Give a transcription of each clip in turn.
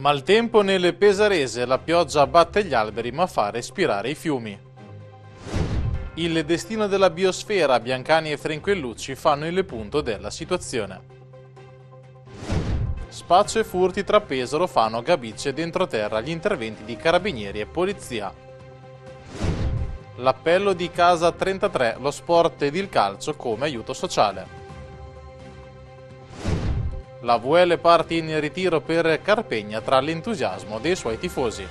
Maltempo nelle Pesarese, la pioggia abbatte gli alberi ma fa respirare i fiumi. Il destino della biosfera, Biancani e Frenquellucci fanno il punto della situazione. Spaccio e furti tra Pesaro, Fano, Gabice e Dentroterra gli interventi di carabinieri e polizia. L'appello di Casa 33, lo sport ed il calcio come aiuto sociale. La VL parte in ritiro per Carpegna tra l'entusiasmo dei suoi tifosi.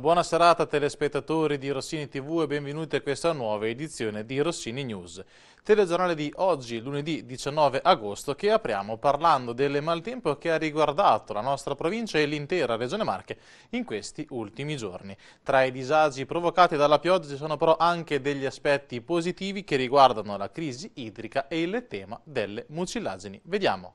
Una buona serata telespettatori di Rossini TV e benvenuti a questa nuova edizione di Rossini News. Telegiornale di oggi, lunedì 19 agosto, che apriamo parlando del maltempo che ha riguardato la nostra provincia e l'intera regione Marche in questi ultimi giorni. Tra i disagi provocati dalla pioggia ci sono però anche degli aspetti positivi che riguardano la crisi idrica e il tema delle mucillagini. Vediamo.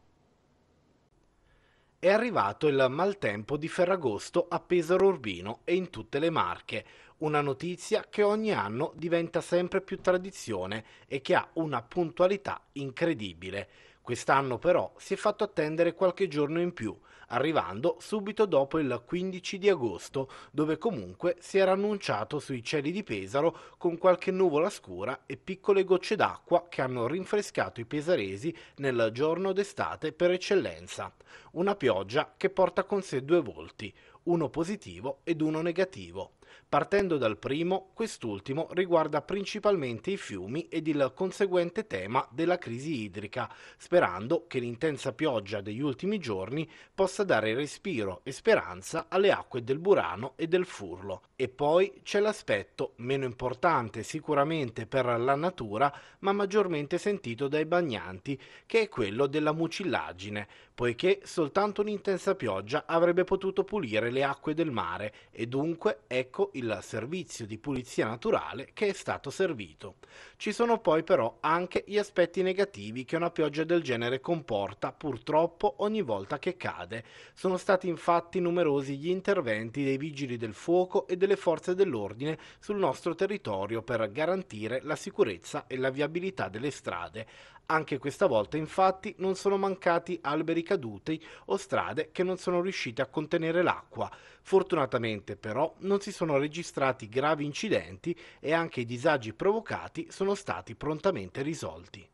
È arrivato il maltempo di Ferragosto a Pesaro Urbino e in tutte le Marche, una notizia che ogni anno diventa sempre più tradizione e che ha una puntualità incredibile. Quest'anno però si è fatto attendere qualche giorno in più, arrivando subito dopo il 15 di agosto, dove comunque si era annunciato sui cieli di Pesaro con qualche nuvola scura e piccole gocce d'acqua che hanno rinfrescato i pesaresi nel giorno d'estate per eccellenza. Una pioggia che porta con sé due volti, uno positivo ed uno negativo. Partendo dal primo, quest'ultimo riguarda principalmente i fiumi ed il conseguente tema della crisi idrica, sperando che l'intensa pioggia degli ultimi giorni possa dare respiro e speranza alle acque del Burano e del Furlo. E poi c'è l'aspetto, meno importante sicuramente per la natura, ma maggiormente sentito dai bagnanti, che è quello della mucillagine, poiché sono soltanto un'intensa pioggia avrebbe potuto pulire le acque del mare e dunque ecco il servizio di pulizia naturale che è stato servito. Ci sono poi però anche gli aspetti negativi che una pioggia del genere comporta purtroppo ogni volta che cade. Sono stati infatti numerosi gli interventi dei vigili del fuoco e delle forze dell'ordine sul nostro territorio per garantire la sicurezza e la viabilità delle strade. Anche questa volta infatti non sono mancati alberi caduti o strade che non sono riuscite a contenere l'acqua. Fortunatamente però non si sono registrati gravi incidenti e anche i disagi provocati sono stati prontamente risolti.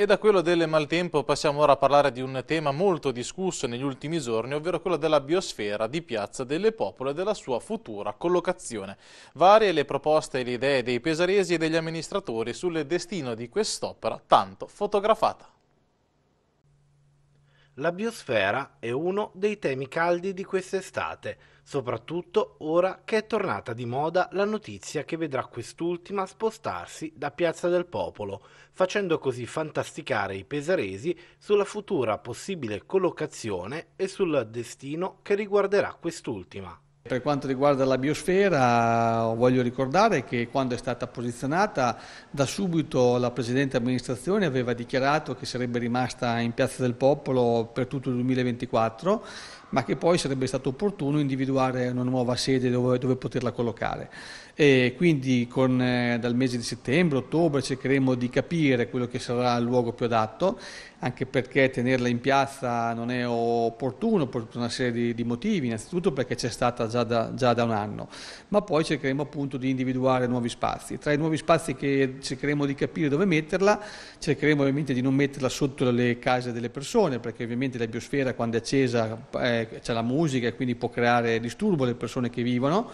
E da quello del maltempo passiamo ora a parlare di un tema molto discusso negli ultimi giorni, ovvero quello della biosfera di Piazza delle Popole e della sua futura collocazione. Varie le proposte e le idee dei pesaresi e degli amministratori sul destino di quest'opera tanto fotografata. La biosfera è uno dei temi caldi di quest'estate, soprattutto ora che è tornata di moda la notizia che vedrà quest'ultima spostarsi da Piazza del Popolo, facendo così fantasticare i pesaresi sulla futura possibile collocazione e sul destino che riguarderà quest'ultima. Per quanto riguarda la biosfera voglio ricordare che quando è stata posizionata da subito la Presidente Amministrazione aveva dichiarato che sarebbe rimasta in Piazza del Popolo per tutto il 2024 ma che poi sarebbe stato opportuno individuare una nuova sede dove, dove poterla collocare. E quindi con, eh, dal mese di settembre, ottobre cercheremo di capire quello che sarà il luogo più adatto, anche perché tenerla in piazza non è opportuno per una serie di, di motivi, innanzitutto perché c'è stata già da, già da, un anno, ma poi cercheremo appunto di individuare nuovi spazi. Tra i nuovi spazi che cercheremo di capire dove metterla, cercheremo ovviamente di non metterla sotto le case delle persone, perché ovviamente la biosfera quando è accesa... Eh, c'è la musica e quindi può creare disturbo alle persone che vivono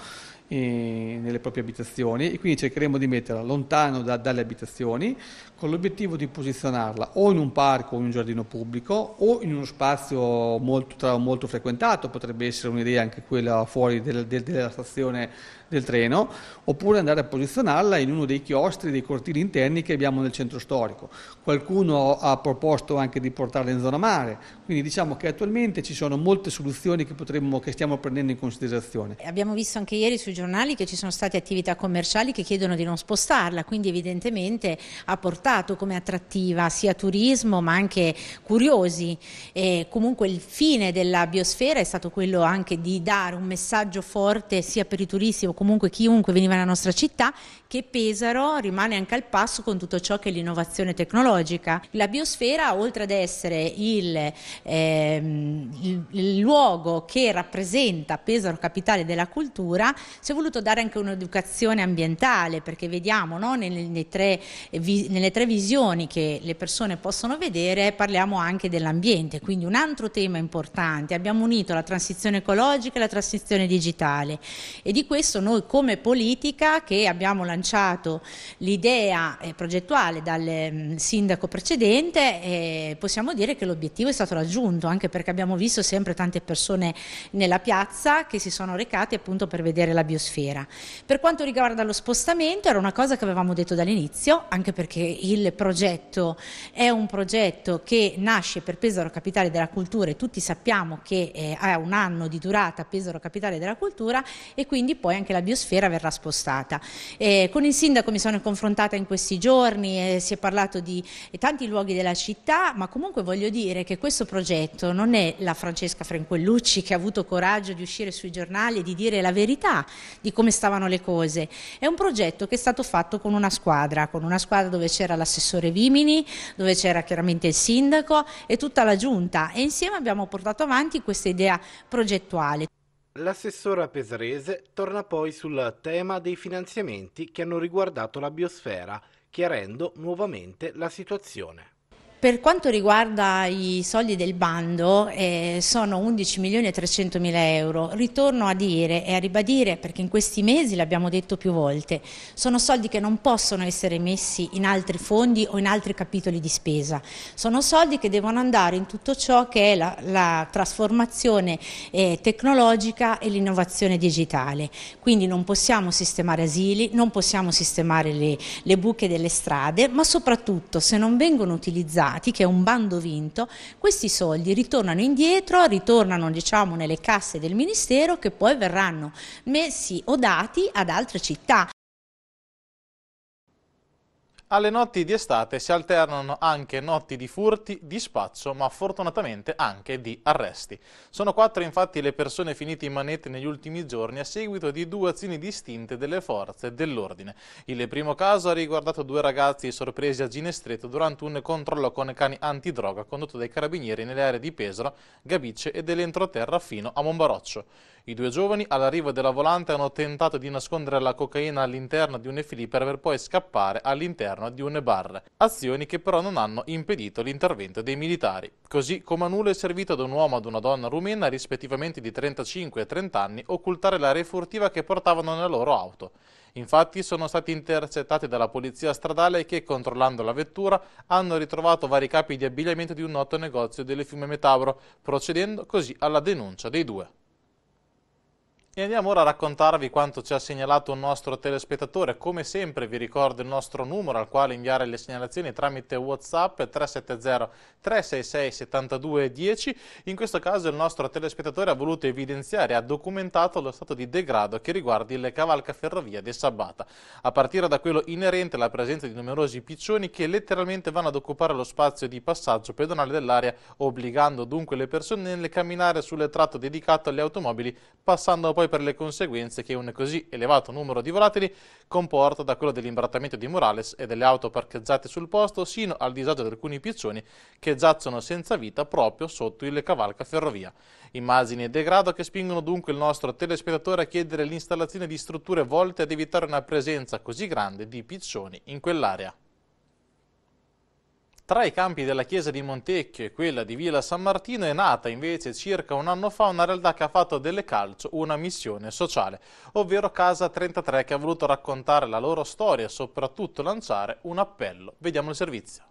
eh, nelle proprie abitazioni e quindi cercheremo di metterla lontano da, dalle abitazioni con l'obiettivo di posizionarla o in un parco o in un giardino pubblico o in uno spazio molto, molto frequentato, potrebbe essere un'idea anche quella fuori del, del, della stazione del treno, oppure andare a posizionarla in uno dei chiostri, dei cortili interni che abbiamo nel centro storico. Qualcuno ha proposto anche di portarla in zona mare, quindi diciamo che attualmente ci sono molte soluzioni che, potremmo, che stiamo prendendo in considerazione. Abbiamo visto anche ieri sui giornali che ci sono state attività commerciali che chiedono di non spostarla, quindi evidentemente ha portato come attrattiva sia turismo ma anche curiosi. E comunque il fine della biosfera è stato quello anche di dare un messaggio forte sia per i turisti o comunque chiunque veniva nella nostra città che Pesaro rimane anche al passo con tutto ciò che è l'innovazione tecnologica. La biosfera oltre ad essere il, ehm, il, il luogo che rappresenta Pesaro capitale della cultura, si è voluto dare anche un'educazione ambientale perché vediamo no, nelle, tre, nelle tre visioni che le persone possono vedere parliamo anche dell'ambiente, quindi un altro tema importante. Abbiamo unito la transizione ecologica e la transizione digitale e di questo noi come politica che abbiamo lanciato l'idea eh, progettuale dal mm, sindaco precedente eh, possiamo dire che l'obiettivo è stato raggiunto anche perché abbiamo visto sempre tante persone nella piazza che si sono recate appunto per vedere la biosfera biosfera. Per quanto riguarda lo spostamento, era una cosa che avevamo detto dall'inizio, anche perché il progetto è un progetto che nasce per Pesaro Capitale della Cultura e tutti sappiamo che eh, ha un anno di durata Pesaro Capitale della Cultura e quindi poi anche la biosfera verrà spostata. Eh, con il sindaco mi sono confrontata in questi giorni, eh, si è parlato di eh, tanti luoghi della città, ma comunque voglio dire che questo progetto non è la Francesca Franquellucci che ha avuto coraggio di uscire sui giornali e di dire la verità, di come stavano le cose. È un progetto che è stato fatto con una squadra, con una squadra dove c'era l'assessore Vimini, dove c'era chiaramente il sindaco e tutta la giunta e insieme abbiamo portato avanti questa idea progettuale. L'assessora Pesarese torna poi sul tema dei finanziamenti che hanno riguardato la biosfera, chiarendo nuovamente la situazione. Per quanto riguarda i soldi del bando, eh, sono 11 milioni e 300 mila euro. Ritorno a dire e a ribadire, perché in questi mesi l'abbiamo detto più volte, sono soldi che non possono essere messi in altri fondi o in altri capitoli di spesa. Sono soldi che devono andare in tutto ciò che è la, la trasformazione eh, tecnologica e l'innovazione digitale. Quindi non possiamo sistemare asili, non possiamo sistemare le, le buche delle strade, ma soprattutto se non vengono utilizzati stati, che è un bando vinto, questi soldi ritornano indietro, ritornano diciamo, nelle casse del Ministero che poi verranno messi o dati ad altre città. Alle notti di estate si alternano anche notti di furti, di spaccio, ma fortunatamente anche di arresti. Sono quattro infatti le persone finite in manette negli ultimi giorni a seguito di due azioni distinte delle forze dell'ordine. Il primo caso ha riguardato due ragazzi sorpresi a Ginestreto durante un controllo con cani antidroga condotto dai carabinieri nelle aree di Pesaro, Gabice e dell'entroterra fino a Monbaroccio. I due giovani all'arrivo della volante hanno tentato di nascondere la cocaina all'interno di un effili per poi scappare all'interno di un bar, azioni che però non hanno impedito l'intervento dei militari. Così come a nulla è servito ad un uomo e ad una donna rumena, rispettivamente di 35 e 30 anni, occultare la refurtiva che portavano nella loro auto. Infatti sono stati intercettati dalla polizia stradale che, controllando la vettura, hanno ritrovato vari capi di abbigliamento di un noto negozio delle fiume Metabro, procedendo così alla denuncia dei due. E andiamo ora a raccontarvi quanto ci ha segnalato un nostro telespettatore. Come sempre vi ricordo il nostro numero al quale inviare le segnalazioni tramite Whatsapp 370-366-7210. In questo caso il nostro telespettatore ha voluto evidenziare e ha documentato lo stato di degrado che riguarda il ferrovia di Sabata, a partire da quello inerente alla presenza di numerosi piccioni che letteralmente vanno ad occupare lo spazio di passaggio pedonale dell'area, obbligando dunque le persone nel camminare sul tratto dedicato alle automobili, passando poi poi per le conseguenze che un così elevato numero di volatili comporta da quello dell'imbrattamento di Morales e delle auto parcheggiate sul posto sino al disagio di alcuni piccioni che giacciono senza vita proprio sotto il cavalca ferrovia. Immagini e degrado che spingono dunque il nostro telespettatore a chiedere l'installazione di strutture volte ad evitare una presenza così grande di piccioni in quell'area. Tra i campi della chiesa di Montecchio e quella di Villa San Martino è nata invece circa un anno fa una realtà che ha fatto delle calcio una missione sociale, ovvero Casa 33 che ha voluto raccontare la loro storia e soprattutto lanciare un appello. Vediamo il servizio.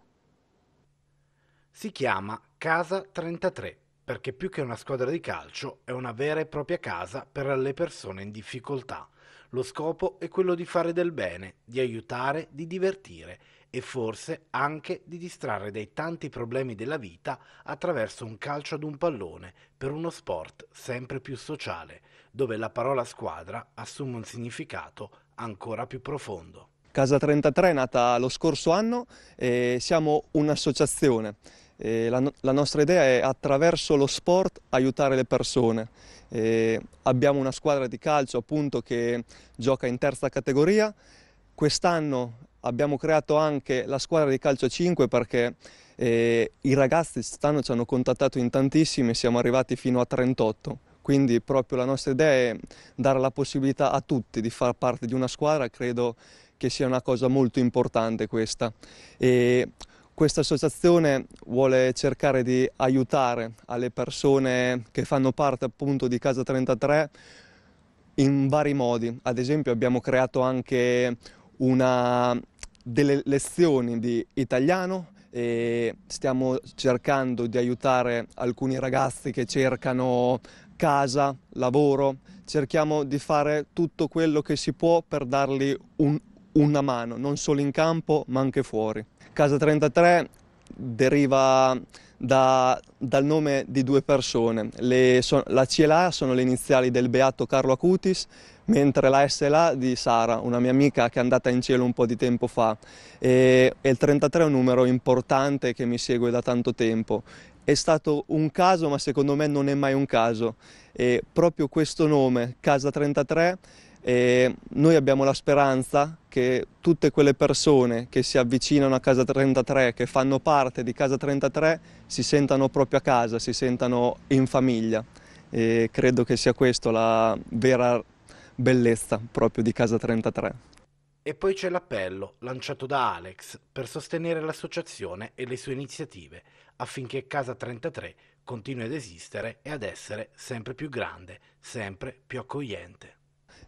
Si chiama Casa 33 perché più che una squadra di calcio è una vera e propria casa per le persone in difficoltà. Lo scopo è quello di fare del bene, di aiutare, di divertire e forse anche di distrarre dai tanti problemi della vita attraverso un calcio ad un pallone per uno sport sempre più sociale, dove la parola squadra assume un significato ancora più profondo. Casa 33 è nata lo scorso anno e siamo un'associazione. La, no la, nostra idea è attraverso lo sport aiutare le persone. E abbiamo una squadra di calcio appunto che gioca in terza categoria. Quest'anno abbiamo creato anche la squadra di calcio 5 perché eh, i ragazzi stanno ci hanno contattato in tantissimi, siamo arrivati fino a 38. Quindi proprio la nostra idea è dare la possibilità a tutti di far parte di una squadra, credo che sia una cosa molto importante questa. E questa associazione vuole cercare di aiutare alle persone che fanno parte appunto di Casa 33 in vari modi. Ad esempio abbiamo creato anche una, delle lezioni di italiano e stiamo cercando di aiutare alcuni ragazzi che cercano casa, lavoro, cerchiamo di fare tutto quello che si può per dargli un, una mano, non solo in campo ma anche fuori. Casa 33 deriva da, dal nome di due persone, le, so, la CLA sono le iniziali del beato Carlo Acutis mentre la SLA di Sara, una mia amica che è andata in cielo un po' di tempo fa. E, e il 33 è un numero importante che mi segue da tanto tempo. È stato un caso, ma secondo me non è mai un caso. E proprio questo nome, Casa 33, e noi abbiamo la speranza che tutte quelle persone che si avvicinano a Casa 33, che fanno parte di Casa 33, si sentano proprio a casa, si sentano in famiglia. E credo che sia questa la vera bellezza proprio di Casa 33. E poi c'è l'appello lanciato da Alex per sostenere l'associazione e le sue iniziative affinché Casa 33 continui ad esistere e ad essere sempre più grande, sempre più accogliente.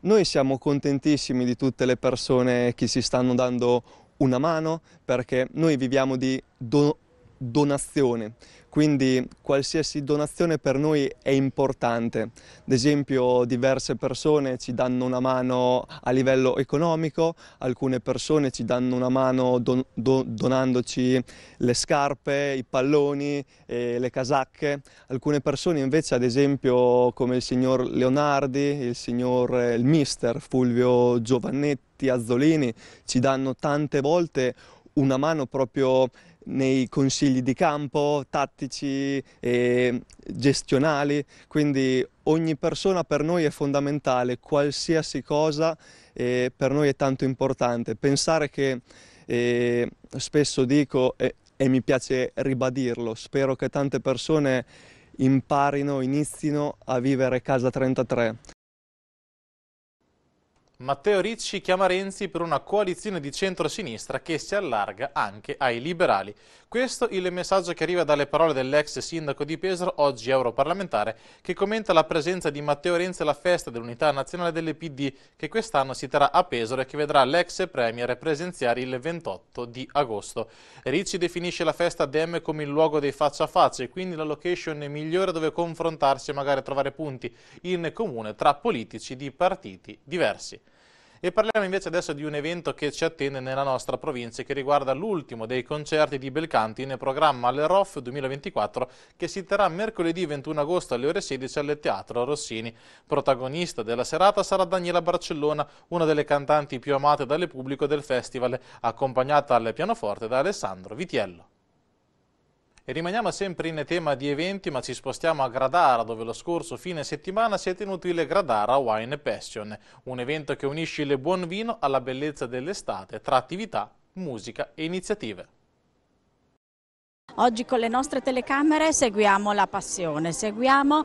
Noi siamo contentissimi di tutte le persone che si stanno dando una mano perché noi viviamo di do- donazione, quindi qualsiasi donazione per noi è importante. Ad esempio diverse persone ci danno una mano a livello economico, alcune persone ci danno una mano don do donandoci le scarpe, i palloni, eh, le casacche, alcune persone invece ad esempio come il signor Leonardi, il signor eh, il mister Fulvio Giovannetti, Azzolini ci danno tante volte una mano proprio nei consigli di campo, tattici e gestionali, quindi ogni persona per noi è fondamentale, qualsiasi cosa eh, per noi è tanto importante. Pensare che eh, spesso dico eh, e mi piace ribadirlo, spero che tante persone imparino, inizino a vivere Casa 33 Matteo Ricci chiama Renzi per una coalizione di centrosinistra che si allarga anche ai liberali. Questo il messaggio che arriva dalle parole dell'ex sindaco di Pesaro, oggi europarlamentare, che commenta la presenza di Matteo Renzi alla festa dell'unità nazionale delle PD che quest'anno si terrà a Pesaro e che vedrà l'ex premier presenziare il 28 di agosto. Ricci definisce la festa DEM come il luogo dei faccia a faccia e quindi la location migliore dove confrontarsi e magari trovare punti in comune tra politici di partiti diversi. E parliamo invece adesso di un evento che ci attende nella nostra provincia e che riguarda l'ultimo dei concerti di Belcanti in programma alle ROF 2024 che si terrà mercoledì 21 agosto alle ore 16 al Teatro Rossini. Protagonista della serata sarà Daniela Barcellona, una delle cantanti più amate dal pubblico del festival, accompagnata al pianoforte da Alessandro Vitiello. E rimaniamo sempre in tema di eventi, ma ci spostiamo a Gradara, dove lo scorso fine settimana si è tenuto il Gradara Wine Passion, un evento che unisce il buon vino alla bellezza dell'estate tra attività, musica e iniziative. Oggi con le nostre telecamere seguiamo la passione, seguiamo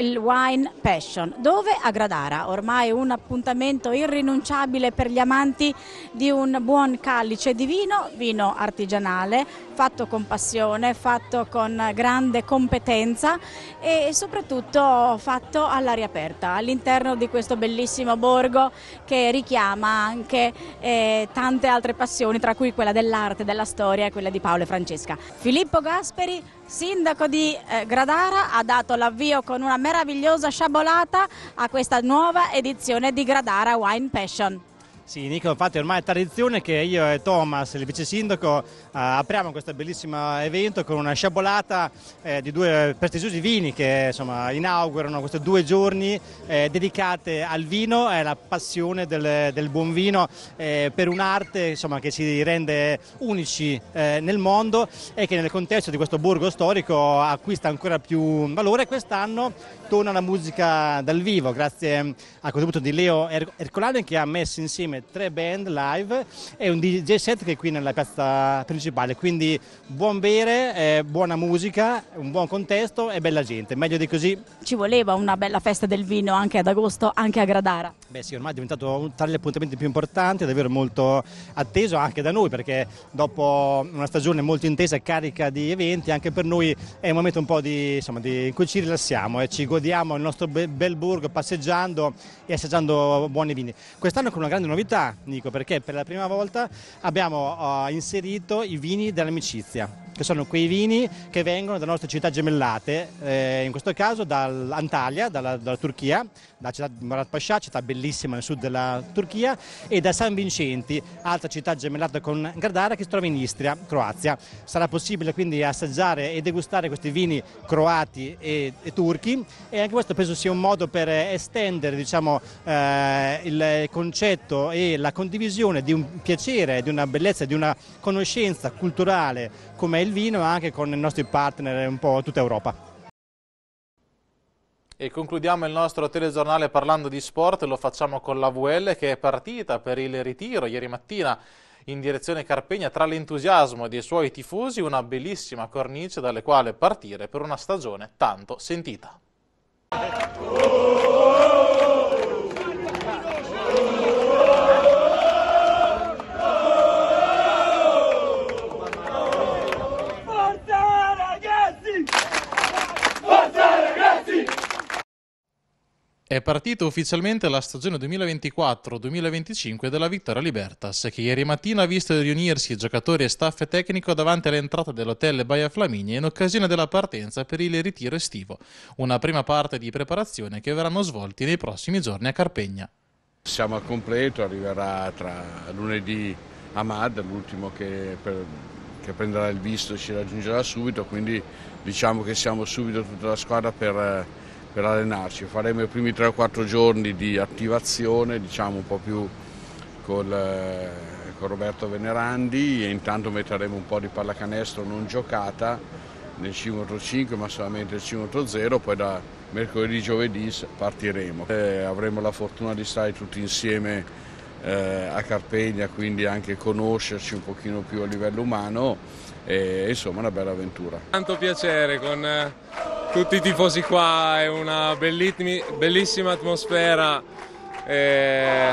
il Wine Passion, dove a Gradara, ormai un appuntamento irrinunciabile per gli amanti di un buon calice di vino, vino artigianale, fatto con passione, fatto con grande competenza e soprattutto fatto all'aria aperta, all'interno di questo bellissimo borgo che richiama anche eh, tante altre passioni, tra cui quella dell'arte, della storia e quella di Paolo e Francesca. Filippo Gasperi sindaco di eh, Gradara ha dato l'avvio con una meravigliosa sciabolata a questa nuova edizione di Gradara Wine Passion. Sì, Nico, infatti ormai è tradizione che io e Thomas, il vice sindaco, eh, apriamo questo bellissimo evento con una sciabolata eh, di due prestigiosi vini che insomma, inaugurano questi due giorni eh, dedicati al vino e alla passione del, del buon vino eh, per un'arte insomma, che si rende unici eh, nel mondo e che nel contesto di questo borgo storico acquista ancora più valore. Quest'anno torna la musica dal vivo grazie al contributo di Leo er- che ha messo insieme tre band live e un DJ set che è qui nella piazza principale. Quindi buon bere, eh, buona musica, un buon contesto e bella gente. Meglio di così. Ci voleva una bella festa del vino anche ad agosto, anche a Gradara. Beh sì, ormai è diventato tra gli appuntamenti più importanti, è davvero molto atteso anche da noi perché dopo una stagione molto intensa e carica di eventi, anche per noi è un momento un po' di, insomma, di, in cui ci rilassiamo e eh. ci godiamo il nostro bel, bel burgo passeggiando e assaggiando buoni vini. Quest'anno con una grande novità novità, Nico, perché per la prima volta abbiamo uh, inserito i vini dell'amicizia che sono quei vini che vengono dalle nostre città gemellate, eh, in questo caso dall'Antalya, dalla, dalla, Turchia, da città di Morat Pasha, città bellissima nel sud della Turchia, e da San Vincenti, altra città gemellata con Gardara che si trova in Istria, Croazia. Sarà possibile quindi assaggiare e degustare questi vini croati e, e turchi e anche questo penso sia un modo per estendere diciamo, eh, il concetto e la condivisione di un piacere, di una bellezza, di una conoscenza culturale come il vino anche con i nostri partner un po' tutta Europa. E concludiamo il nostro telegiornale parlando di sport, lo facciamo con la VL che è partita per il ritiro ieri mattina in direzione Carpegna tra l'entusiasmo dei suoi tifosi, una bellissima cornice dalle quali partire per una stagione tanto sentita. è partita ufficialmente la stagione 2024-2025 della Vittoria Libertas, che ieri mattina ha visto riunirsi giocatori e staff tecnico davanti all'entrata dell'hotel Baia Flaminia in occasione della partenza per il ritiro estivo, una prima parte di preparazione che verranno svolti nei prossimi giorni a Carpegna. Siamo al completo, arriverà tra lunedì a Mad, l'ultimo che, che, prenderà il visto e ci raggiungerà subito, quindi diciamo che siamo subito tutta la squadra per per allenarci. Faremo i primi 3-4 giorni di attivazione, diciamo un po' più col, eh, con Roberto Venerandi e intanto metteremo un po' di pallacanestro non giocata nel 5-5 ma solamente il 5-0, poi da mercoledì giovedì partiremo. E eh, avremo la fortuna di stare tutti insieme eh, a Carpegna, quindi anche conoscerci un pochino più a livello umano e insomma una bella avventura. Tanto piacere con eh, tutti i tifosi qua, è una bellissima atmosfera e, eh,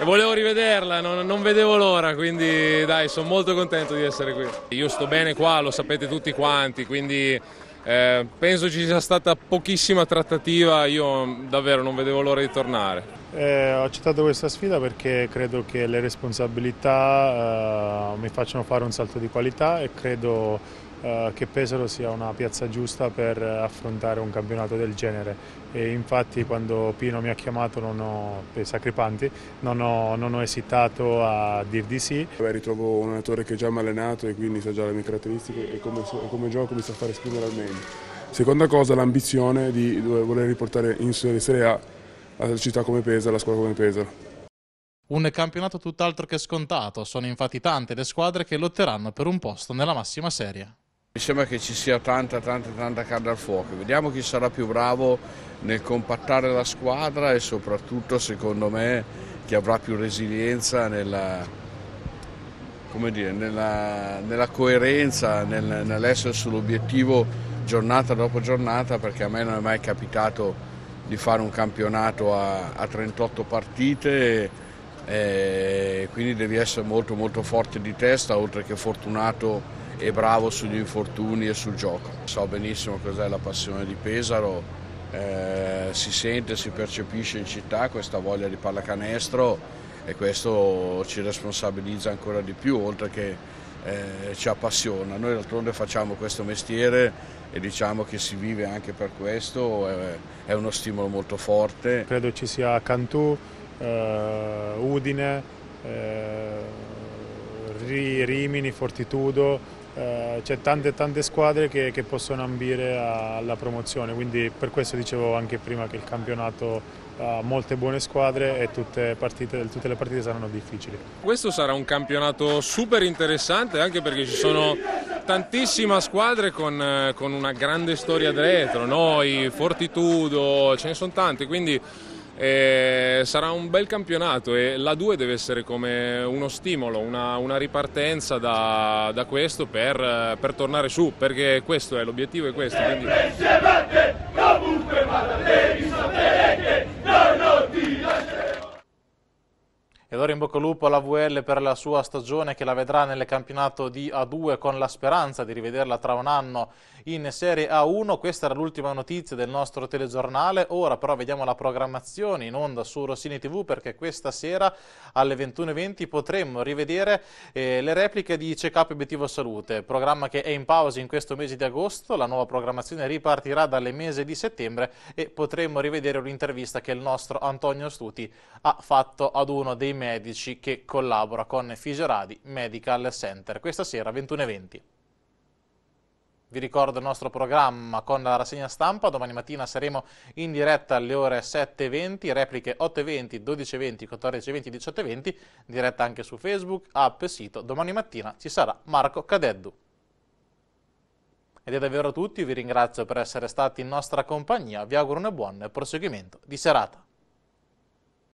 e volevo rivederla, non, non vedevo l'ora, quindi dai, sono molto contento di essere qui. Io sto bene qua, lo sapete tutti quanti, quindi eh, penso ci sia stata pochissima trattativa, io davvero non vedevo l'ora di tornare. Eh, ho accettato questa sfida perché credo che le responsabilità eh, mi facciano fare un salto di qualità e credo eh, che Pesaro sia una piazza giusta per affrontare un campionato del genere e infatti quando Pino mi ha chiamato non ho, per Sacripanti non ho, non ho esitato a dir di sì. Beh, ritrovo un allenatore che già mi ha allenato e quindi sa già le mie caratteristiche e come, come gioco mi sa fare esprimere al meglio. Seconda cosa l'ambizione di voler riportare in Serie A la città come Pesaro, la squadra come Pesaro. Un campionato tutt'altro che scontato, sono infatti tante le squadre che lotteranno per un posto nella massima serie. Mi sembra che ci sia tanta, tanta, tanta carne al fuoco. Vediamo chi sarà più bravo nel compattare la squadra e soprattutto, secondo me, chi avrà più resilienza nella, dire, nella, nella coerenza, nel, nell'essere sull'obiettivo giornata dopo giornata, perché a me non è mai capitato di fare un campionato a, a 38 partite. E, e quindi devi essere molto molto forte di testa oltre che fortunato e bravo sugli infortuni e sul gioco. So benissimo cos'è la passione di Pesaro, eh, si sente, si percepisce in città questa voglia di pallacanestro e questo ci responsabilizza ancora di più, oltre che eh, ci appassiona. Noi d'altronde facciamo questo mestiere e diciamo che si vive anche per questo, eh, è uno stimolo molto forte. Credo ci sia Cantù, eh, Udine, eh, Rimini, Fortitudo, eh, c'è tante tante squadre che, che possono ambire alla promozione, quindi per questo dicevo anche prima che il campionato ha molte buone squadre e tutte, partite, tutte le partite saranno difficili. Questo sarà un campionato super interessante anche perché ci sono tantissime squadre con, eh, con una grande storia dietro, noi, Fortitudo, ce ne sono tante, quindi e eh, sarà un bel campionato e la 2 deve essere come uno stimolo, una, una ripartenza da, da questo per, per, tornare su, perché questo è l'obiettivo è questo. Quindi... E allora in bocca al lupo alla VL per la sua stagione che la vedrà nel campionato di A2 con la speranza di rivederla tra un anno in Serie A1. Questa era l'ultima notizia del nostro telegiornale. Ora però vediamo la programmazione in onda su Rossini TV perché questa sera alle 21.20 potremmo rivedere eh, le repliche di Check-up Obiettivo Salute, programma che è in pausa in questo mese di agosto. La nuova programmazione ripartirà dalle mese di settembre e potremmo rivedere un'intervista che il nostro Antonio Stuti ha fatto ad uno dei medici che collabora con Fisioradi Medical Center. Questa sera 21.20. Vi ricordo il nostro programma con la rassegna stampa, domani mattina saremo in diretta alle ore 7.20, repliche 8.20, 12.20, 14.20, 18.20, diretta anche su Facebook, app e sito. Domani mattina ci sarà Marco Cadeddu. Ed è davvero tutto, vi ringrazio per essere stati in nostra compagnia, vi auguro un buon proseguimento di serata.